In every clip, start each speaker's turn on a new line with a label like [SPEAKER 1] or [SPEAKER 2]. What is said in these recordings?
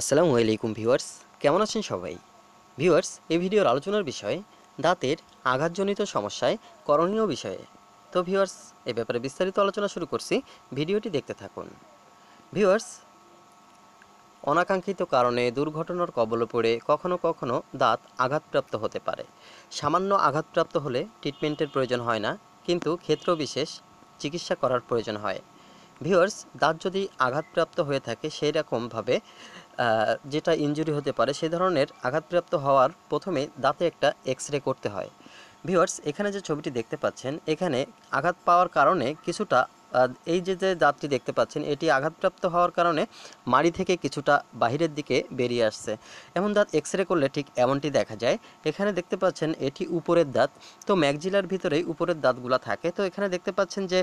[SPEAKER 1] আসসালামু আলাইকুম ভিউয়ার্স কেমন আছেন সবাই ভিউয়ার্স এই ভিডিওর আলোচনার বিষয় দাঁতের আঘাতজনিত সমস্যায় করণীয় বিষয়ে তো ভিউয়ার্স এ ব্যাপারে বিস্তারিত আলোচনা শুরু করছি ভিডিওটি দেখতে থাকুন ভিউয়ার্স অনাকাঙ্ক্ষিত কারণে দুর্ঘটনার কবলে পড়ে কখনো কখনো দাঁত আঘাতপ্রাপ্ত হতে পারে সামান্য আঘাতপ্রাপ্ত হলে ট্রিটমেন্টের প্রয়োজন হয় না কিন্তু ক্ষেত্র বিশেষ চিকিৎসা করার প্রয়োজন হয় ভিউয়ার্স দাঁত যদি আঘাতপ্রাপ্ত হয়ে থাকে সেই রকমভাবে যেটা ইঞ্জুরি হতে পারে সেই ধরনের আঘাতপ্রাপ্ত হওয়ার প্রথমে দাঁতে একটা এক্স রে করতে হয় ভিওয়ার্স এখানে যে ছবিটি দেখতে পাচ্ছেন এখানে আঘাত পাওয়ার কারণে কিছুটা এই যে যে দাঁতটি দেখতে পাচ্ছেন এটি আঘাতপ্রাপ্ত হওয়ার কারণে মাড়ি থেকে কিছুটা বাহিরের দিকে বেরিয়ে আসছে এমন দাঁত এক্স রে করলে ঠিক এমনটি দেখা যায় এখানে দেখতে পাচ্ছেন এটি উপরের দাঁত তো ম্যাকজিলার ভিতরেই উপরের দাঁতগুলো থাকে তো এখানে দেখতে পাচ্ছেন যে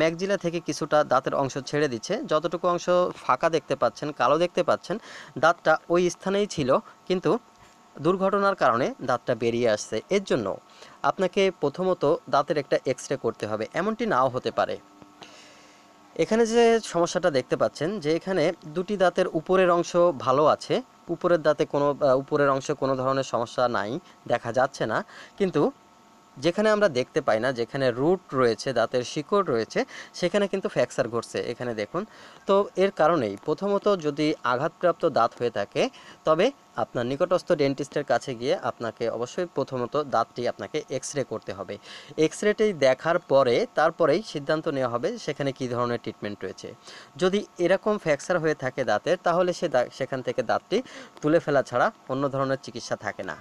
[SPEAKER 1] ম্যাকজিলা থেকে কিছুটা দাঁতের অংশ ছেড়ে দিচ্ছে যতটুকু অংশ ফাঁকা দেখতে পাচ্ছেন কালো দেখতে পাচ্ছেন দাঁতটা ওই স্থানেই ছিল কিন্তু দুর্ঘটনার কারণে দাঁতটা বেরিয়ে আসছে এর জন্য আপনাকে প্রথমত দাঁতের একটা এক্স রে করতে হবে এমনটি নাও হতে পারে এখানে যে সমস্যাটা দেখতে পাচ্ছেন যে এখানে দুটি দাঁতের উপরের অংশ ভালো আছে উপরের দাঁতে কোনো উপরের অংশে কোনো ধরনের সমস্যা নাই দেখা যাচ্ছে না কিন্তু যেখানে আমরা দেখতে পাই না যেখানে রুট রয়েছে দাঁতের শিকড় রয়েছে সেখানে কিন্তু ফ্র্যাকচার ঘটছে এখানে দেখুন তো এর কারণেই প্রথমত যদি আঘাতপ্রাপ্ত দাঁত হয়ে থাকে তবে আপনার নিকটস্থ ডেন্টিস্টের কাছে গিয়ে আপনাকে অবশ্যই প্রথমত দাঁতটি আপনাকে এক্স রে করতে হবে এক্স রেটি দেখার পরে তারপরেই সিদ্ধান্ত নেওয়া হবে সেখানে কি ধরনের ট্রিটমেন্ট রয়েছে যদি এরকম ফ্র্যাকচার হয়ে থাকে দাঁতের তাহলে সে সেখান থেকে দাঁতটি তুলে ফেলা ছাড়া অন্য ধরনের চিকিৎসা থাকে না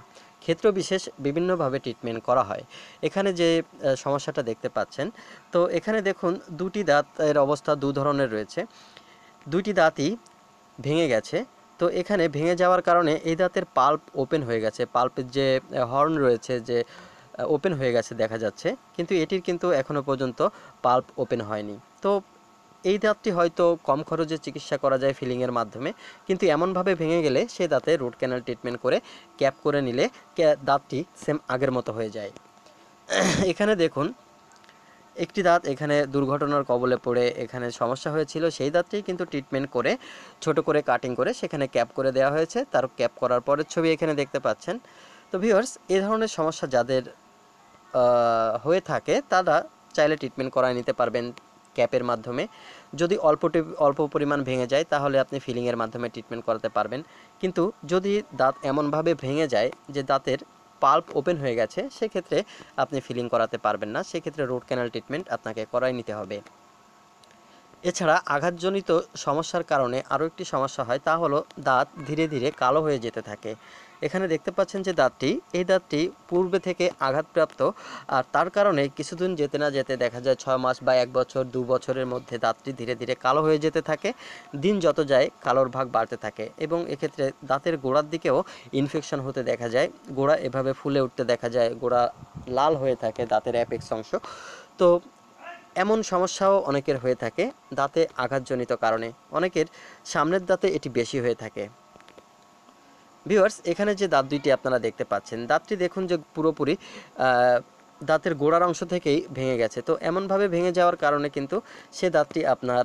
[SPEAKER 1] ক্ষেত্র বিশেষ বিভিন্নভাবে ট্রিটমেন্ট করা হয় এখানে যে সমস্যাটা দেখতে পাচ্ছেন তো এখানে দেখুন দুটি দাঁতের অবস্থা দু ধরনের রয়েছে দুইটি দাঁতই ভেঙে গেছে তো এখানে ভেঙে যাওয়ার কারণে এই দাঁতের পাল্প ওপেন হয়ে গেছে পাল্পের যে হর্ন রয়েছে যে ওপেন হয়ে গেছে দেখা যাচ্ছে কিন্তু এটির কিন্তু এখনও পর্যন্ত পাল্প ওপেন হয়নি তো এই দাঁতটি হয়তো কম খরচে চিকিৎসা করা যায় ফিলিংয়ের মাধ্যমে কিন্তু এমনভাবে ভেঙে গেলে সে দাঁতে রুট ক্যানাল ট্রিটমেন্ট করে ক্যাপ করে নিলে দাঁতটি সেম আগের মতো হয়ে যায় এখানে দেখুন একটি দাঁত এখানে দুর্ঘটনার কবলে পড়ে এখানে সমস্যা হয়েছিল সেই দাঁতটি কিন্তু ট্রিটমেন্ট করে ছোট করে কাটিং করে সেখানে ক্যাপ করে দেওয়া হয়েছে তার ক্যাপ করার পরের ছবি এখানে দেখতে পাচ্ছেন তো ভিওর্স এ ধরনের সমস্যা যাদের হয়ে থাকে তারা চাইলে ট্রিটমেন্ট করায় নিতে পারবেন ক্যাপের মাধ্যমে যদি অল্প অল্প পরিমাণ ভেঙে যায় তাহলে আপনি ফিলিংয়ের মাধ্যমে ট্রিটমেন্ট করাতে পারবেন কিন্তু যদি দাঁত এমনভাবে ভেঙে যায় যে দাঁতের পাল্প ওপেন হয়ে গেছে সেক্ষেত্রে আপনি ফিলিং করাতে পারবেন না সেক্ষেত্রে রুট ক্যানাল ট্রিটমেন্ট আপনাকে করাই নিতে হবে এছাড়া আঘাতজনিত সমস্যার কারণে আরও একটি সমস্যা হয় তা হলো দাঁত ধীরে ধীরে কালো হয়ে যেতে থাকে এখানে দেখতে পাচ্ছেন যে দাঁতটি এই দাঁতটি পূর্বে থেকে আঘাতপ্রাপ্ত আর তার কারণে কিছুদিন যেতে না যেতে দেখা যায় ছয় মাস বা এক বছর দু বছরের মধ্যে দাঁতটি ধীরে ধীরে কালো হয়ে যেতে থাকে দিন যত যায় কালোর ভাগ বাড়তে থাকে এবং এক্ষেত্রে দাঁতের গোড়ার দিকেও ইনফেকশন হতে দেখা যায় গোড়া এভাবে ফুলে উঠতে দেখা যায় গোড়া লাল হয়ে থাকে দাঁতের অ্যাপেক্স অংশ তো এমন সমস্যাও অনেকের হয়ে থাকে দাঁতে আঘাতজনিত কারণে অনেকের সামনের দাঁতে এটি বেশি হয়ে থাকে ভিউয়ার্স এখানে যে দাঁত দুইটি আপনারা দেখতে পাচ্ছেন দাঁতটি দেখুন যে পুরোপুরি দাঁতের গোড়ার অংশ থেকেই ভেঙে গেছে তো এমনভাবে ভেঙে যাওয়ার কারণে কিন্তু সে দাঁতটি আপনার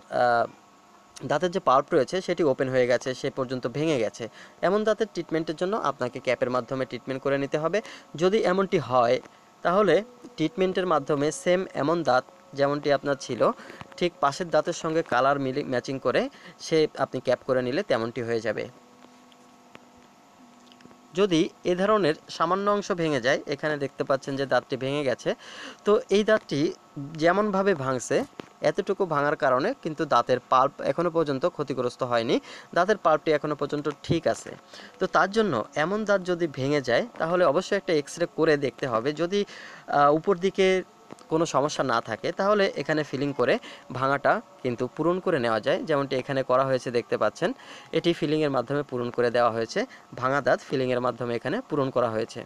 [SPEAKER 1] দাঁতের যে পাল্প রয়েছে সেটি ওপেন হয়ে গেছে সে পর্যন্ত ভেঙে গেছে এমন দাঁতের ট্রিটমেন্টের জন্য আপনাকে ক্যাপের মাধ্যমে ট্রিটমেন্ট করে নিতে হবে যদি এমনটি হয় তাহলে ট্রিটমেন্টের মাধ্যমে সেম এমন দাঁত যেমনটি আপনার ছিল ঠিক পাশের দাঁতের সঙ্গে কালার মিলি ম্যাচিং করে সে আপনি ক্যাপ করে নিলে তেমনটি হয়ে যাবে যদি এ ধরনের সামান্য অংশ ভেঙে যায় এখানে দেখতে পাচ্ছেন যে দাঁতটি ভেঙে গেছে তো এই দাঁতটি যেমনভাবে ভাঙছে এতটুকু ভাঙার কারণে কিন্তু দাঁতের পাল্প এখনও পর্যন্ত ক্ষতিগ্রস্ত হয়নি দাঁতের পাল্পটি এখনও পর্যন্ত ঠিক আছে তো তার জন্য এমন দাঁত যদি ভেঙে যায় তাহলে অবশ্যই একটা এক্স করে দেখতে হবে যদি উপর দিকে কোনো সমস্যা না থাকে তাহলে এখানে ফিলিং করে ভাঙাটা কিন্তু পূরণ করে নেওয়া যায় যেমনটি এখানে করা হয়েছে দেখতে পাচ্ছেন এটি ফিলিংয়ের মাধ্যমে পূরণ করে দেওয়া হয়েছে ভাঙা দাঁত ফিলিংয়ের মাধ্যমে এখানে পূরণ করা হয়েছে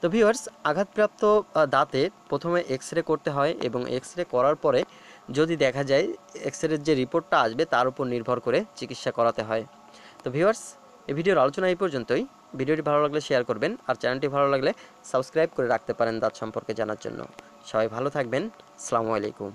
[SPEAKER 1] তো ভিওয়ার্স আঘাতপ্রাপ্ত দাঁতে প্রথমে এক্স রে করতে হয় এবং এক্স রে করার পরে যদি দেখা যায় এক্স রের যে রিপোর্টটা আসবে তার উপর নির্ভর করে চিকিৎসা করাতে হয় তো ভিওয়ার্স এই ভিডিওর আলোচনা এই পর্যন্তই ভিডিওটি ভালো লাগলে শেয়ার করবেন আর চ্যানেলটি ভালো লাগলে সাবস্ক্রাইব করে রাখতে পারেন দাঁত সম্পর্কে জানার জন্য সবাই ভালো থাকবেন সালামু আলাইকুম